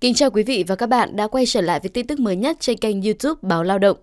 Kính chào quý vị và các bạn đã quay trở lại với tin tức mới nhất trên kênh YouTube Báo Lao động.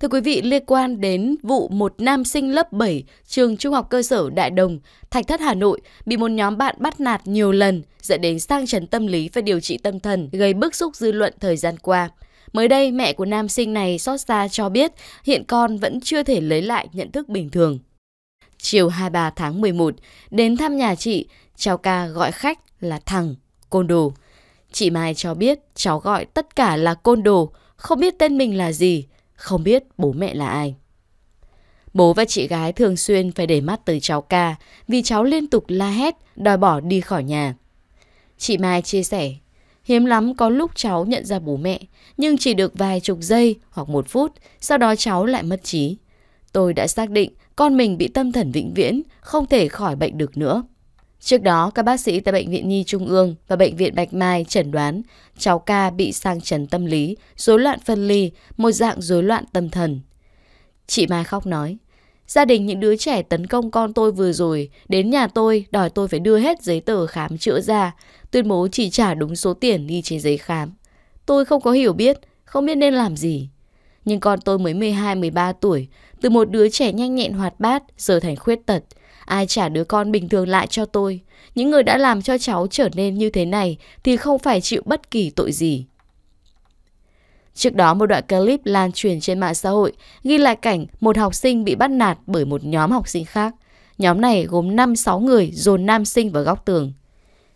Thưa quý vị, liên quan đến vụ một nam sinh lớp 7 trường Trung học cơ sở Đại Đồng, Thạch Thất Hà Nội bị một nhóm bạn bắt nạt nhiều lần dẫn đến sang chấn tâm lý và điều trị tâm thần gây bức xúc dư luận thời gian qua. Mới đây, mẹ của nam sinh này xót xa cho biết hiện con vẫn chưa thể lấy lại nhận thức bình thường. Chiều 23 tháng 11, đến thăm nhà chị, cháu ca gọi khách là thằng, côn đồ Chị Mai cho biết cháu gọi tất cả là côn đồ, không biết tên mình là gì, không biết bố mẹ là ai. Bố và chị gái thường xuyên phải để mắt tới cháu ca vì cháu liên tục la hét, đòi bỏ đi khỏi nhà. Chị Mai chia sẻ, hiếm lắm có lúc cháu nhận ra bố mẹ, nhưng chỉ được vài chục giây hoặc một phút, sau đó cháu lại mất trí. Tôi đã xác định con mình bị tâm thần vĩnh viễn, không thể khỏi bệnh được nữa. Trước đó, các bác sĩ tại Bệnh viện Nhi Trung ương và Bệnh viện Bạch Mai chẩn đoán cháu ca bị sang chấn tâm lý, rối loạn phân ly, một dạng rối loạn tâm thần. Chị Mai khóc nói, gia đình những đứa trẻ tấn công con tôi vừa rồi, đến nhà tôi đòi tôi phải đưa hết giấy tờ khám chữa ra, tuyên bố chỉ trả đúng số tiền ghi trên giấy khám. Tôi không có hiểu biết, không biết nên làm gì. Nhưng con tôi mới 12-13 tuổi, từ một đứa trẻ nhanh nhẹn hoạt bát, giờ thành khuyết tật, Ai trả đứa con bình thường lại cho tôi? Những người đã làm cho cháu trở nên như thế này thì không phải chịu bất kỳ tội gì. Trước đó một đoạn clip lan truyền trên mạng xã hội ghi lại cảnh một học sinh bị bắt nạt bởi một nhóm học sinh khác. Nhóm này gồm 5-6 người dồn nam sinh vào góc tường.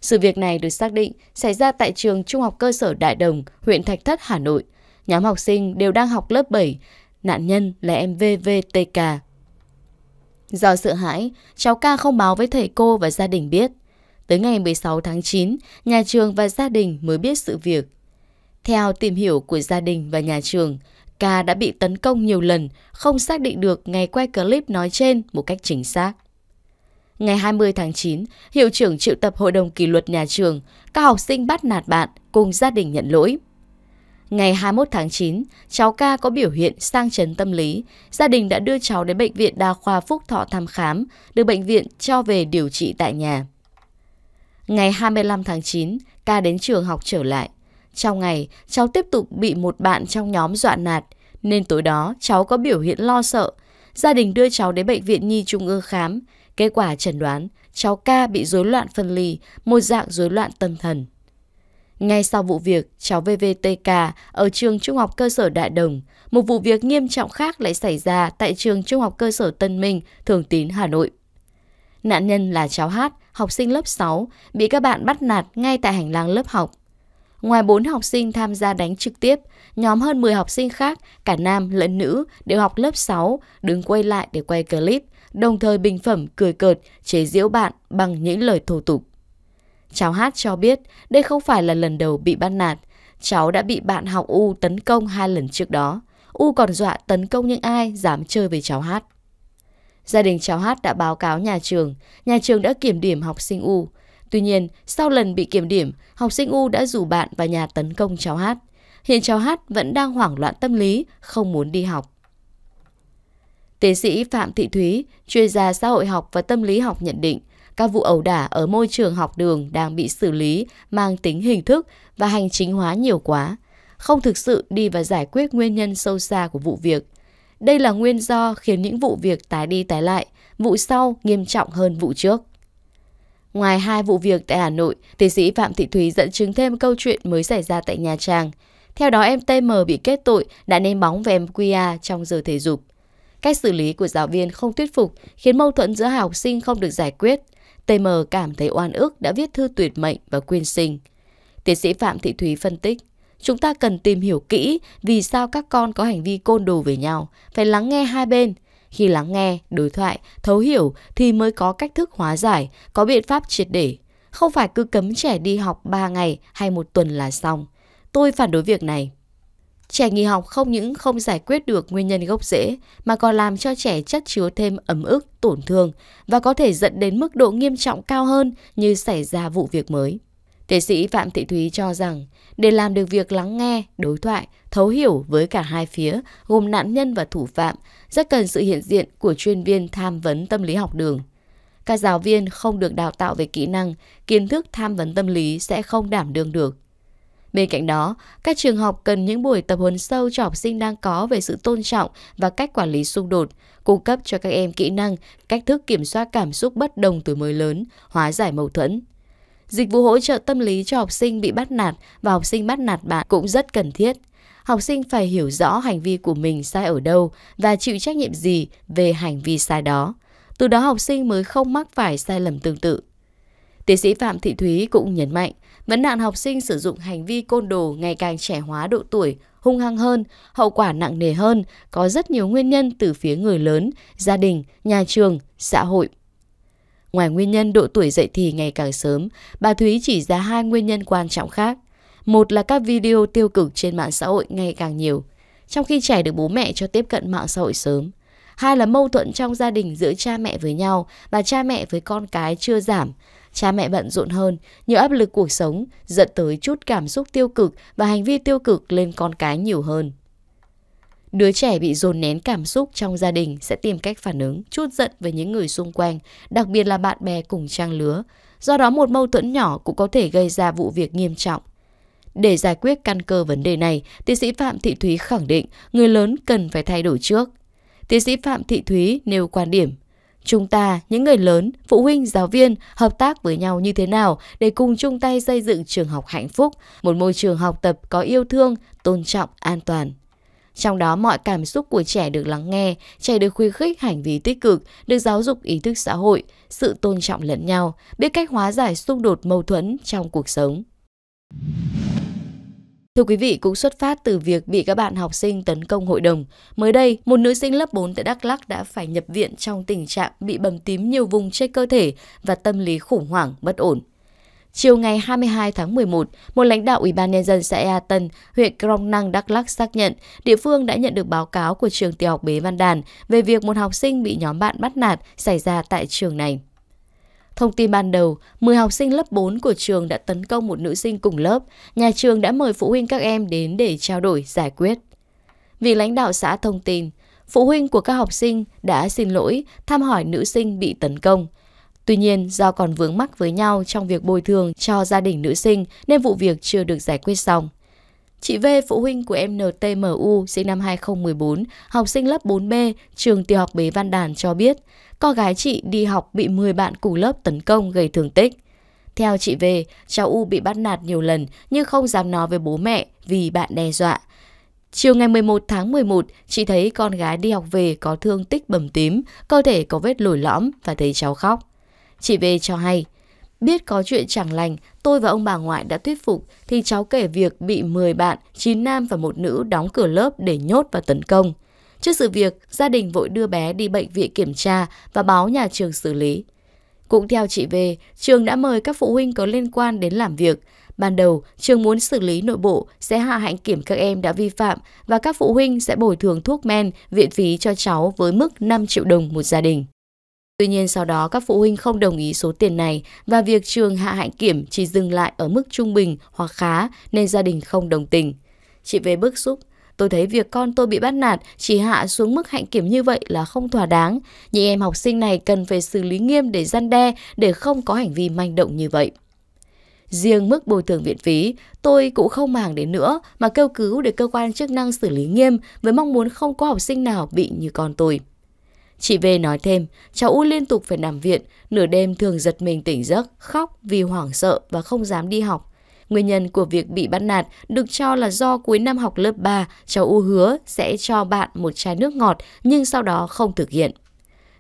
Sự việc này được xác định xảy ra tại trường Trung học cơ sở Đại Đồng, huyện Thạch Thất, Hà Nội. Nhóm học sinh đều đang học lớp 7. Nạn nhân là em VVTK, Do sợ hãi, cháu ca không báo với thầy cô và gia đình biết. Tới ngày 16 tháng 9, nhà trường và gia đình mới biết sự việc. Theo tìm hiểu của gia đình và nhà trường, ca đã bị tấn công nhiều lần, không xác định được ngày quay clip nói trên một cách chính xác. Ngày 20 tháng 9, hiệu trưởng triệu tập hội đồng kỷ luật nhà trường, các học sinh bắt nạt bạn cùng gia đình nhận lỗi. Ngày 21 tháng 9, cháu ca có biểu hiện sang chấn tâm lý. Gia đình đã đưa cháu đến Bệnh viện Đa khoa Phúc Thọ thăm khám, được bệnh viện cho về điều trị tại nhà. Ngày 25 tháng 9, ca đến trường học trở lại. Trong ngày, cháu tiếp tục bị một bạn trong nhóm dọa nạt, nên tối đó cháu có biểu hiện lo sợ. Gia đình đưa cháu đến Bệnh viện Nhi Trung ương khám. Kết quả chẩn đoán, cháu ca bị rối loạn phân ly, một dạng rối loạn tâm thần. Ngay sau vụ việc cháu VVTK ở trường trung học cơ sở Đại Đồng, một vụ việc nghiêm trọng khác lại xảy ra tại trường trung học cơ sở Tân Minh, Thường Tín, Hà Nội. Nạn nhân là cháu Hát, học sinh lớp 6, bị các bạn bắt nạt ngay tại hành lang lớp học. Ngoài 4 học sinh tham gia đánh trực tiếp, nhóm hơn 10 học sinh khác, cả nam lẫn nữ, đều học lớp 6, đứng quay lại để quay clip, đồng thời bình phẩm cười cợt, chế giễu bạn bằng những lời thô tục. Cháu hát cho biết đây không phải là lần đầu bị bắt nạt. Cháu đã bị bạn học U tấn công hai lần trước đó. U còn dọa tấn công những ai dám chơi với cháu hát. Gia đình cháu hát đã báo cáo nhà trường. Nhà trường đã kiểm điểm học sinh U. Tuy nhiên, sau lần bị kiểm điểm, học sinh U đã rủ bạn và nhà tấn công cháu hát. Hiện cháu hát vẫn đang hoảng loạn tâm lý, không muốn đi học. Tiến sĩ Phạm Thị Thúy, chuyên gia xã hội học và tâm lý học nhận định, các vụ ẩu đả ở môi trường học đường đang bị xử lý mang tính hình thức và hành chính hóa nhiều quá, không thực sự đi và giải quyết nguyên nhân sâu xa của vụ việc. Đây là nguyên do khiến những vụ việc tái đi tái lại, vụ sau nghiêm trọng hơn vụ trước. Ngoài hai vụ việc tại Hà Nội, tiến sĩ Phạm Thị Thúy dẫn chứng thêm câu chuyện mới xảy ra tại Nha Trang. Theo đó, em TM bị kết tội đã ném bóng về em QA trong giờ thể dục. Cách xử lý của giáo viên không thuyết phục khiến mâu thuẫn giữa học sinh không được giải quyết. TM cảm thấy oan ức đã viết thư tuyệt mệnh và quyên sinh. Tiến sĩ Phạm Thị Thúy phân tích, chúng ta cần tìm hiểu kỹ vì sao các con có hành vi côn đồ với nhau, phải lắng nghe hai bên. Khi lắng nghe, đối thoại, thấu hiểu thì mới có cách thức hóa giải, có biện pháp triệt để. Không phải cứ cấm trẻ đi học 3 ngày hay một tuần là xong. Tôi phản đối việc này. Trẻ nghỉ học không những không giải quyết được nguyên nhân gốc rễ mà còn làm cho trẻ chất chứa thêm ấm ức, tổn thương và có thể dẫn đến mức độ nghiêm trọng cao hơn như xảy ra vụ việc mới. Tiến sĩ Phạm Thị Thúy cho rằng, để làm được việc lắng nghe, đối thoại, thấu hiểu với cả hai phía, gồm nạn nhân và thủ phạm, rất cần sự hiện diện của chuyên viên tham vấn tâm lý học đường. Các giáo viên không được đào tạo về kỹ năng, kiến thức tham vấn tâm lý sẽ không đảm đương được. Bên cạnh đó, các trường học cần những buổi tập huấn sâu cho học sinh đang có về sự tôn trọng và cách quản lý xung đột, cung cấp cho các em kỹ năng, cách thức kiểm soát cảm xúc bất đồng từ mới lớn, hóa giải mâu thuẫn. Dịch vụ hỗ trợ tâm lý cho học sinh bị bắt nạt và học sinh bắt nạt bạn cũng rất cần thiết. Học sinh phải hiểu rõ hành vi của mình sai ở đâu và chịu trách nhiệm gì về hành vi sai đó. Từ đó học sinh mới không mắc phải sai lầm tương tự. Tiến sĩ Phạm Thị Thúy cũng nhấn mạnh, vấn nạn học sinh sử dụng hành vi côn đồ ngày càng trẻ hóa độ tuổi, hung hăng hơn, hậu quả nặng nề hơn, có rất nhiều nguyên nhân từ phía người lớn, gia đình, nhà trường, xã hội. Ngoài nguyên nhân độ tuổi dậy thì ngày càng sớm, bà Thúy chỉ ra hai nguyên nhân quan trọng khác. Một là các video tiêu cực trên mạng xã hội ngày càng nhiều, trong khi trẻ được bố mẹ cho tiếp cận mạng xã hội sớm. Hai là mâu thuẫn trong gia đình giữa cha mẹ với nhau và cha mẹ với con cái chưa giảm, Cha mẹ bận rộn hơn, nhiều áp lực cuộc sống dẫn tới chút cảm xúc tiêu cực và hành vi tiêu cực lên con cái nhiều hơn. Đứa trẻ bị dồn nén cảm xúc trong gia đình sẽ tìm cách phản ứng, chút giận với những người xung quanh, đặc biệt là bạn bè cùng trang lứa. Do đó một mâu thuẫn nhỏ cũng có thể gây ra vụ việc nghiêm trọng. Để giải quyết căn cơ vấn đề này, tiến sĩ Phạm Thị Thúy khẳng định người lớn cần phải thay đổi trước. Tiến sĩ Phạm Thị Thúy nêu quan điểm Chúng ta, những người lớn, phụ huynh, giáo viên hợp tác với nhau như thế nào để cùng chung tay xây dựng trường học hạnh phúc, một môi trường học tập có yêu thương, tôn trọng, an toàn. Trong đó mọi cảm xúc của trẻ được lắng nghe, trẻ được khuyến khích hành vi tích cực, được giáo dục ý thức xã hội, sự tôn trọng lẫn nhau, biết cách hóa giải xung đột mâu thuẫn trong cuộc sống. Thưa quý vị, cũng xuất phát từ việc bị các bạn học sinh tấn công hội đồng. Mới đây, một nữ sinh lớp 4 tại Đắk Lắk đã phải nhập viện trong tình trạng bị bầm tím nhiều vùng trên cơ thể và tâm lý khủng hoảng, bất ổn. Chiều ngày 22 tháng 11, một lãnh đạo Ủy ban nhân dân xã Ea Tân, huyện Krong Năng, Đắk Lắk xác nhận địa phương đã nhận được báo cáo của trường tiểu học Bế Văn Đàn về việc một học sinh bị nhóm bạn bắt nạt xảy ra tại trường này. Thông tin ban đầu, 10 học sinh lớp 4 của trường đã tấn công một nữ sinh cùng lớp. Nhà trường đã mời phụ huynh các em đến để trao đổi, giải quyết. Vì lãnh đạo xã thông tin, phụ huynh của các học sinh đã xin lỗi, thăm hỏi nữ sinh bị tấn công. Tuy nhiên, do còn vướng mắc với nhau trong việc bồi thường cho gia đình nữ sinh nên vụ việc chưa được giải quyết xong. Chị V, phụ huynh của em NTMU, sinh năm 2014, học sinh lớp 4B, trường tiểu học Bế Văn Đàn cho biết, con gái chị đi học bị 10 bạn cùng lớp tấn công gây thương tích. Theo chị V, cháu U bị bắt nạt nhiều lần nhưng không dám nói với bố mẹ vì bạn đe dọa. Chiều ngày 11 tháng 11, chị thấy con gái đi học về có thương tích bầm tím, cơ thể có vết lồi lõm và thấy cháu khóc. Chị V cho hay, Biết có chuyện chẳng lành, tôi và ông bà ngoại đã thuyết phục thì cháu kể việc bị 10 bạn, 9 nam và một nữ đóng cửa lớp để nhốt và tấn công. Trước sự việc, gia đình vội đưa bé đi bệnh viện kiểm tra và báo nhà trường xử lý. Cũng theo chị về, trường đã mời các phụ huynh có liên quan đến làm việc. Ban đầu, trường muốn xử lý nội bộ sẽ hạ hạnh kiểm các em đã vi phạm và các phụ huynh sẽ bồi thường thuốc men, viện phí cho cháu với mức 5 triệu đồng một gia đình. Tuy nhiên sau đó các phụ huynh không đồng ý số tiền này và việc trường hạ hạnh kiểm chỉ dừng lại ở mức trung bình hoặc khá nên gia đình không đồng tình. Chị về bức xúc, tôi thấy việc con tôi bị bắt nạt chỉ hạ xuống mức hạnh kiểm như vậy là không thỏa đáng. Những em học sinh này cần phải xử lý nghiêm để gian đe để không có hành vi manh động như vậy. Riêng mức bồi thường viện phí, tôi cũng không màng đến nữa mà kêu cứu để cơ quan chức năng xử lý nghiêm với mong muốn không có học sinh nào bị như con tôi. Chị V nói thêm, cháu U liên tục phải nằm viện, nửa đêm thường giật mình tỉnh giấc, khóc vì hoảng sợ và không dám đi học. Nguyên nhân của việc bị bắt nạt được cho là do cuối năm học lớp 3, cháu U hứa sẽ cho bạn một chai nước ngọt nhưng sau đó không thực hiện.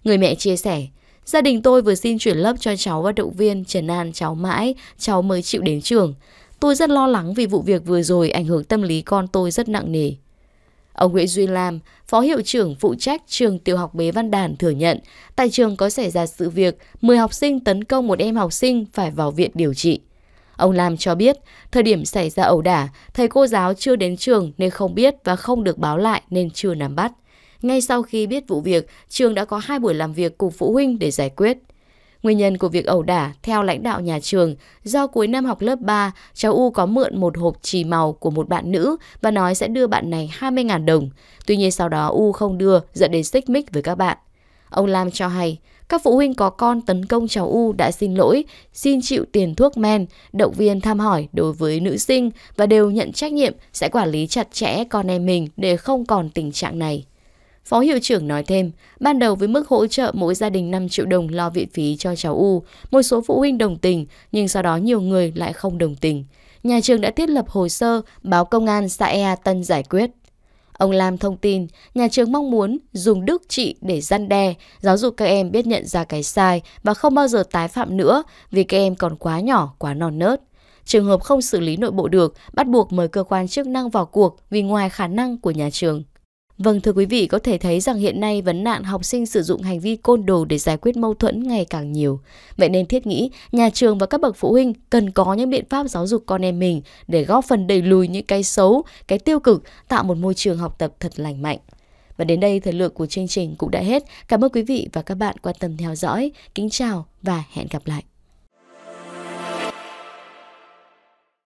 Người mẹ chia sẻ, gia đình tôi vừa xin chuyển lớp cho cháu và động viên trần an cháu mãi, cháu mới chịu đến trường. Tôi rất lo lắng vì vụ việc vừa rồi ảnh hưởng tâm lý con tôi rất nặng nề. Ông Nguyễn Duy Lam, Phó Hiệu trưởng phụ trách trường tiểu học Bế Văn Đàn thừa nhận, tại trường có xảy ra sự việc 10 học sinh tấn công một em học sinh phải vào viện điều trị. Ông Lam cho biết, thời điểm xảy ra ẩu đả, thầy cô giáo chưa đến trường nên không biết và không được báo lại nên chưa nắm bắt. Ngay sau khi biết vụ việc, trường đã có hai buổi làm việc cùng phụ huynh để giải quyết. Nguyên nhân của việc ẩu đả theo lãnh đạo nhà trường do cuối năm học lớp 3, cháu U có mượn một hộp chì màu của một bạn nữ và nói sẽ đưa bạn này 20.000 đồng. Tuy nhiên sau đó U không đưa dẫn đến xích mích với các bạn. Ông Lam cho hay, các phụ huynh có con tấn công cháu U đã xin lỗi, xin chịu tiền thuốc men, động viên thăm hỏi đối với nữ sinh và đều nhận trách nhiệm sẽ quản lý chặt chẽ con em mình để không còn tình trạng này. Phó hiệu trưởng nói thêm, ban đầu với mức hỗ trợ mỗi gia đình 5 triệu đồng lo viện phí cho cháu U, một số phụ huynh đồng tình, nhưng sau đó nhiều người lại không đồng tình. Nhà trường đã thiết lập hồ sơ, báo công an xã Ea Tân giải quyết. Ông Lam thông tin, nhà trường mong muốn dùng đức trị để gian đe, giáo dục các em biết nhận ra cái sai và không bao giờ tái phạm nữa vì các em còn quá nhỏ, quá non nớt. Trường hợp không xử lý nội bộ được, bắt buộc mời cơ quan chức năng vào cuộc vì ngoài khả năng của nhà trường. Vâng thưa quý vị, có thể thấy rằng hiện nay vấn nạn học sinh sử dụng hành vi côn đồ để giải quyết mâu thuẫn ngày càng nhiều. Vậy nên thiết nghĩ, nhà trường và các bậc phụ huynh cần có những biện pháp giáo dục con em mình để góp phần đẩy lùi những cái xấu, cái tiêu cực, tạo một môi trường học tập thật lành mạnh. Và đến đây thời lượng của chương trình cũng đã hết. Cảm ơn quý vị và các bạn quan tâm theo dõi. Kính chào và hẹn gặp lại.